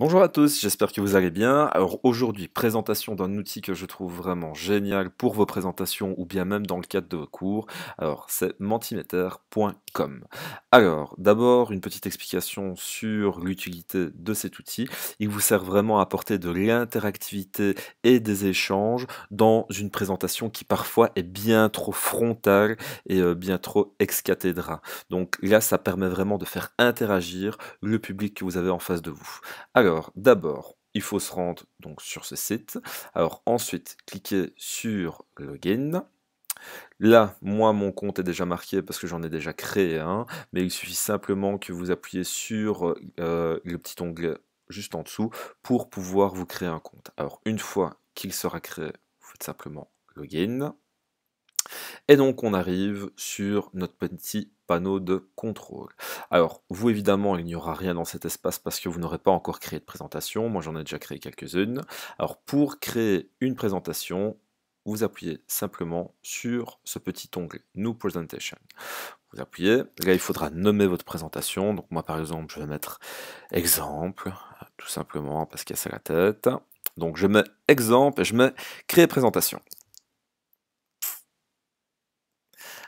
Bonjour à tous, j'espère que vous allez bien. Alors aujourd'hui, présentation d'un outil que je trouve vraiment génial pour vos présentations ou bien même dans le cadre de vos cours. Alors c'est mentimeter.com. Alors d'abord, une petite explication sur l'utilité de cet outil. Il vous sert vraiment à apporter de l'interactivité et des échanges dans une présentation qui parfois est bien trop frontale et euh, bien trop ex cathedra. Donc là, ça permet vraiment de faire interagir le public que vous avez en face de vous. Alors d'abord, il faut se rendre donc sur ce site. Alors ensuite, cliquez sur login. Là, moi, mon compte est déjà marqué parce que j'en ai déjà créé un, mais il suffit simplement que vous appuyez sur euh, le petit onglet juste en dessous pour pouvoir vous créer un compte. Alors, une fois qu'il sera créé, vous faites simplement login. Et donc, on arrive sur notre petit panneau de contrôle. Alors, vous évidemment, il n'y aura rien dans cet espace parce que vous n'aurez pas encore créé de présentation. Moi, j'en ai déjà créé quelques-unes. Alors, pour créer une présentation, vous appuyez simplement sur ce petit onglet New Presentation. Vous appuyez, là il faudra nommer votre présentation. Donc moi par exemple, je vais mettre exemple, tout simplement parce qu'il y a ça à la tête. Donc je mets exemple et je mets créer présentation.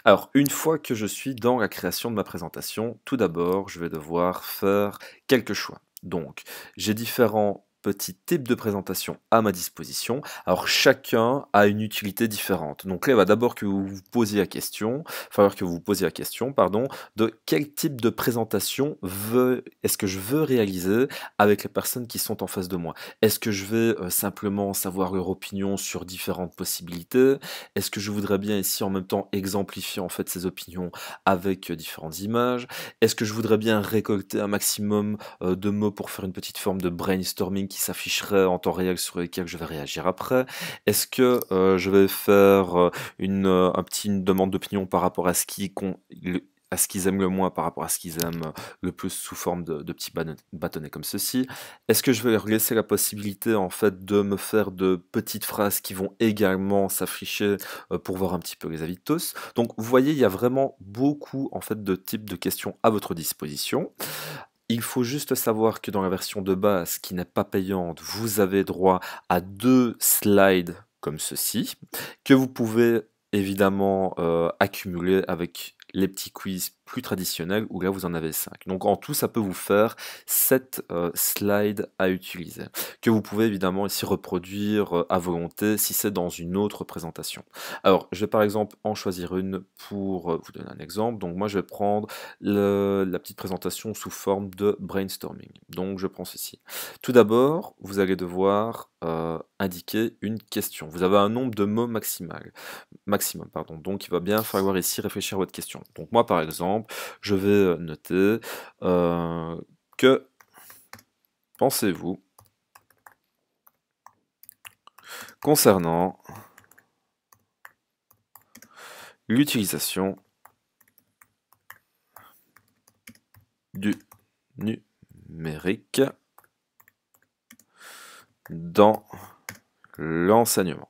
Alors, une fois que je suis dans la création de ma présentation, tout d'abord, je vais devoir faire quelques choix. Donc, j'ai différents petit type de présentation à ma disposition. Alors chacun a une utilité différente. Donc là, il va d'abord que vous vous posiez la question, enfin que vous vous posiez la question, pardon, de quel type de présentation est-ce que je veux réaliser avec les personnes qui sont en face de moi. Est-ce que je vais euh, simplement savoir leur opinion sur différentes possibilités Est-ce que je voudrais bien ici en même temps exemplifier en fait ces opinions avec euh, différentes images Est-ce que je voudrais bien récolter un maximum euh, de mots pour faire une petite forme de brainstorming qui s'afficherait en temps réel sur lesquels je vais réagir après Est-ce que euh, je vais faire euh, une, euh, un petit, demande d'opinion par rapport à ce qui à ce qu'ils aiment le moins par rapport à ce qu'ils aiment le plus sous forme de, petits bâtonnets comme ceci. Est-ce que je vais leur laisser la possibilité en fait de me faire de petites phrases qui vont également s'afficher pour voir un petit peu les avis de tous Donc vous voyez, il y a vraiment beaucoup en fait de types de questions à votre disposition. Il faut juste savoir que dans la version de base qui n'est pas payante, vous avez droit à deux slides comme ceci, que vous pouvez évidemment euh, accumuler avec les petits quiz plus traditionnel, où là vous en avez 5. Donc en tout ça peut vous faire sept euh, slides à utiliser que vous pouvez évidemment ici reproduire euh, à volonté si c'est dans une autre présentation. Alors je vais par exemple en choisir une pour euh, vous donner un exemple. Donc moi je vais prendre la petite présentation sous forme de brainstorming. Donc je prends ceci. Tout d'abord vous allez devoir indiquer une question. Vous avez un nombre de mots maximal, maximum. Pardon. Donc il va bien falloir ici réfléchir à votre question. Donc moi par exemple je vais euh, noter euh, que pensez-vous concernant l'utilisation du numérique dans l'enseignement.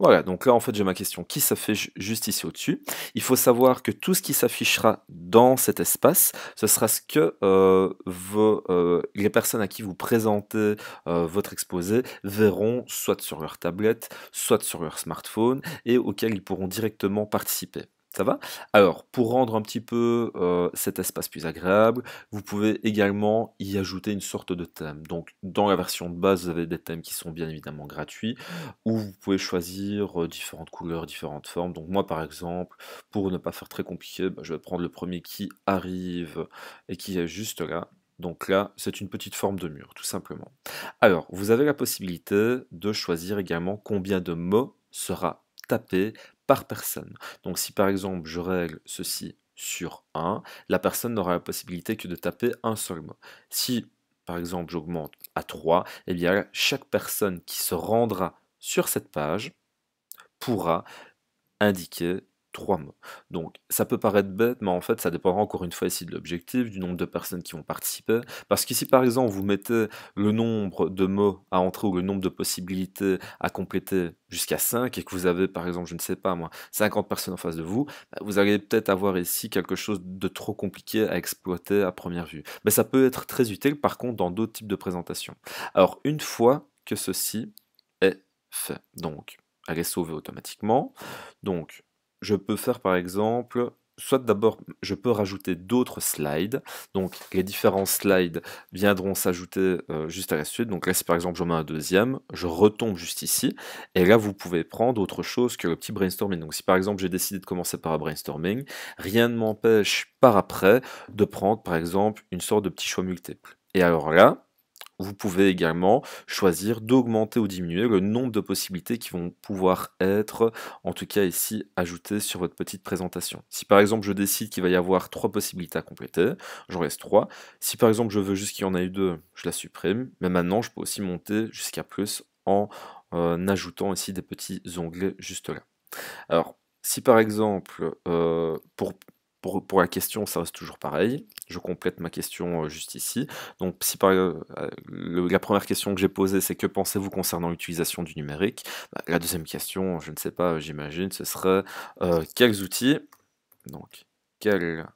Voilà, donc là en fait j'ai ma question qui s'affiche juste ici au-dessus. Il faut savoir que tout ce qui s'affichera dans cet espace, ce sera ce que euh, euh, les personnes à qui vous présentez euh, votre exposé verront soit sur leur tablette, soit sur leur smartphone et auxquelles ils pourront directement participer. Ça va Alors, pour rendre un petit peu cet espace plus agréable, vous pouvez également y ajouter une sorte de thème. Donc, dans la version de base, vous avez des thèmes qui sont bien évidemment gratuits, où vous pouvez choisir différentes couleurs, différentes formes. Donc, moi, par exemple, pour ne pas faire très compliqué, bah, je vais prendre le premier qui arrive et qui est juste là. Donc là, c'est une petite forme de mur, tout simplement. Alors, vous avez la possibilité de choisir également combien de mots sera tapé personne. Donc si par exemple je règle ceci sur 1, la personne n'aura la possibilité que de taper un seul mot. Si par exemple j'augmente à 3, et eh bien chaque personne qui se rendra sur cette page pourra indiquer trois mots. Donc ça peut paraître bête, mais en fait ça dépendra encore une fois ici de l'objectif, du nombre de personnes qui vont participer. Parce qu'ici par exemple vous mettez le nombre de mots à entrer ou le nombre de possibilités à compléter jusqu'à 5 et que vous avez par exemple, je ne sais pas moi, 50 personnes en face de vous, bah, vous allez peut-être avoir ici quelque chose de trop compliqué à exploiter à première vue. Mais ça peut être très utile par contre dans d'autres types de présentations. Alors une fois que ceci est fait, donc elle est sauvée automatiquement. Donc je peux faire par exemple soit d'abord je peux rajouter d'autres slides. Donc les différents slides viendront s'ajouter euh, juste à la suite. Donc là si par exemple j'en mets un deuxième, je retombe juste ici. Et là vous pouvez prendre autre chose que le petit brainstorming. Donc si par exemple j'ai décidé de commencer par un brainstorming, rien ne m'empêche par après de prendre par exemple une sorte de petit choix multiple. Et alors là, vous pouvez également choisir d'augmenter ou diminuer le nombre de possibilités qui vont pouvoir être, en tout cas ici, ajoutées sur votre petite présentation. Si par exemple je décide qu'il va y avoir trois possibilités à compléter, j'en reste trois. Si par exemple je veux juste qu'il y en ait deux, je la supprime. Mais maintenant, je peux aussi monter jusqu'à plus en euh, ajoutant ici des petits onglets juste là. Alors, si par exemple, euh, pour pour la question, ça reste toujours pareil. Je complète ma question euh, juste ici. Donc, si par, euh, la première question que j'ai posée, c'est que pensez-vous concernant l'utilisation du numérique bah, La deuxième question, je ne sais pas, j'imagine, ce serait euh, quels outils Donc, quels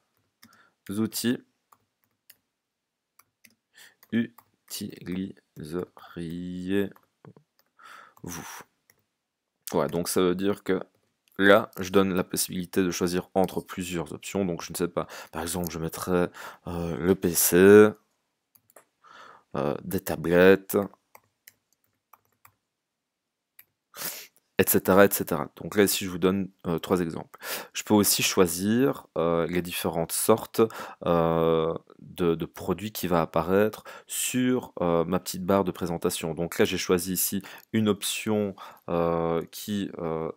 outils utiliseriez-vous Voilà, donc ça veut dire que Là, je donne la possibilité de choisir entre plusieurs options. Donc, je ne sais pas. Par exemple, je mettrais euh, le PC, euh, des tablettes, etc., Donc là, ici, je vous donne euh, trois exemples. Je peux aussi choisir euh, les différentes sortes euh, de, produits qui va apparaître sur ma petite barre de présentation. Donc là, j'ai choisi ici une option qui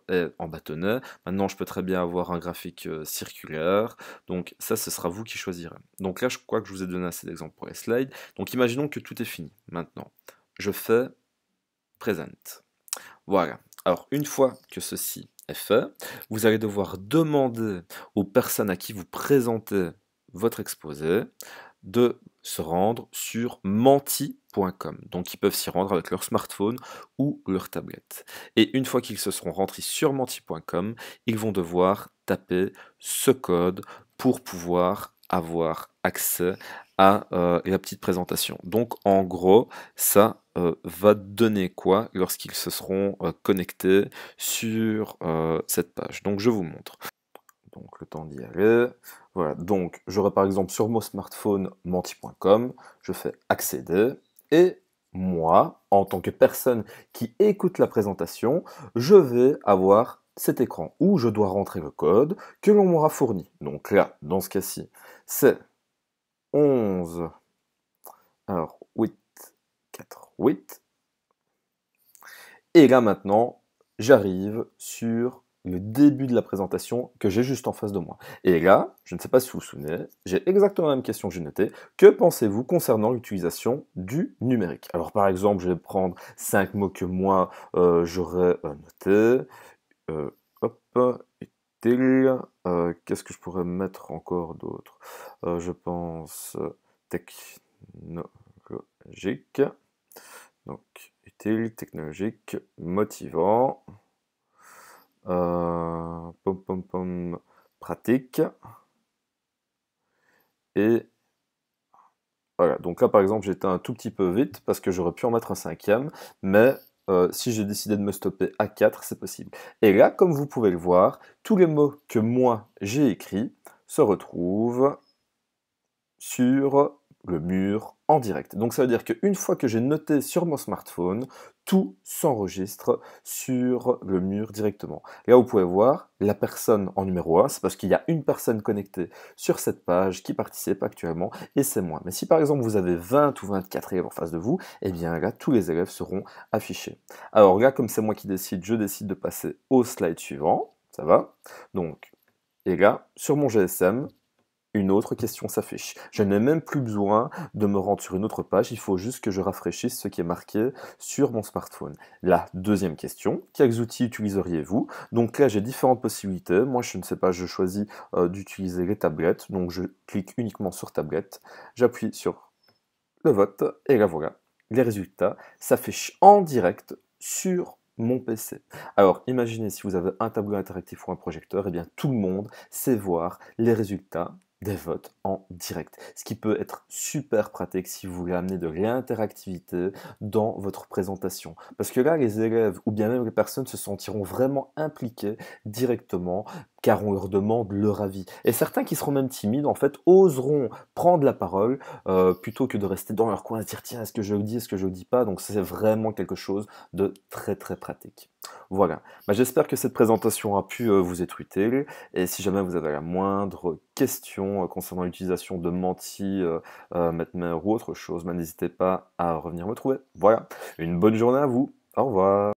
est en bâtonnet. Maintenant, je peux très bien avoir un graphique circulaire. Donc ça, ce sera vous qui choisirez. Donc là, je crois que je vous ai donné assez d'exemples pour les slides. Donc imaginons que tout est fini maintenant. Je fais présent Voilà, alors, une fois que ceci est fait, vous allez devoir demander aux personnes à qui vous présentez votre exposé de se rendre sur menti.com. Donc ils peuvent s'y rendre avec leur smartphone ou leur tablette. Et une fois qu'ils se seront rentrés sur menti.com, ils vont devoir taper ce code pour pouvoir avoir accès à euh, la petite présentation. Donc en gros, ça euh, va donner quoi lorsqu'ils se seront euh, connectés sur euh, cette page. Donc je vous montre. Donc le temps d'y aller. Voilà, donc j'aurai par exemple sur mon smartphone menti.com, je fais accéder et moi, en tant que personne qui écoute la présentation, je vais avoir cet écran où je dois rentrer le code que l'on m'aura fourni. Donc là, dans ce cas-ci, c'est 11. Alors, 8, 4, et là maintenant, j'arrive sur le début de la présentation que j'ai juste en face de moi. Et là, je ne sais pas si vous vous souvenez, j'ai exactement la même question que j'ai notée. Que pensez-vous concernant l'utilisation du numérique Alors par exemple, je vais prendre cinq mots que moi euh, j'aurais euh, notés. Euh, hop, utile. Qu'est-ce que je pourrais mettre encore d'autre Je pense technologique. Donc, utile, technologique, motivant, euh, pom, pom, pom, pratique. Et voilà, donc là par exemple j'étais un tout petit peu vite parce que j'aurais pu en mettre un cinquième, mais euh, si j'ai décidé de me stopper à 4, c'est possible. Et là, comme vous pouvez le voir, tous les mots que moi j'ai écrits se retrouvent sur le mur en direct. Donc ça veut dire qu'une fois que j'ai noté sur mon smartphone, tout s'enregistre sur le mur directement. Là, vous pouvez voir la personne en numéro 1, c'est parce qu'il y a une personne connectée sur cette page qui participe actuellement, et c'est moi. Mais si par exemple vous avez 20 ou 24 élèves en face de vous, eh bien là, tous les élèves seront affichés. Alors là, comme c'est moi qui décide, je décide de passer au slide suivant. Ça va Donc, et là, sur mon GSM, une autre question s'affiche. Je n'ai même plus besoin de me rendre sur une autre page, il faut juste que je rafraîchisse ce qui est marqué sur mon smartphone. La deuxième question, quels outils utiliseriez-vous Donc là, j'ai différentes possibilités. Moi, je ne sais pas, je choisis euh, d'utiliser les tablettes, donc je clique uniquement sur tablette, j'appuie sur le vote, et là voilà, les résultats s'affichent en direct sur mon PC. Alors imaginez si vous avez un tableau interactif ou un projecteur, et eh bien tout le monde sait voir les résultats des votes en direct. Ce qui peut être super pratique si vous voulez amener de l'interactivité dans votre présentation. Parce que là, les élèves ou bien même les personnes se sentiront vraiment impliquées directement car on leur demande leur avis. Et certains qui seront même timides, en fait, oseront prendre la parole euh, plutôt que de rester dans leur coin et dire tiens, est-ce que je dis, est-ce que je dis pas. Donc c'est vraiment quelque chose de très très pratique. Voilà, bah, j'espère que cette présentation a pu euh, vous être utile et si jamais vous avez la moindre question euh, concernant l'utilisation de menti, euh, ou autre chose, bah, n'hésitez pas à revenir me trouver. Voilà, une bonne journée à vous, au revoir.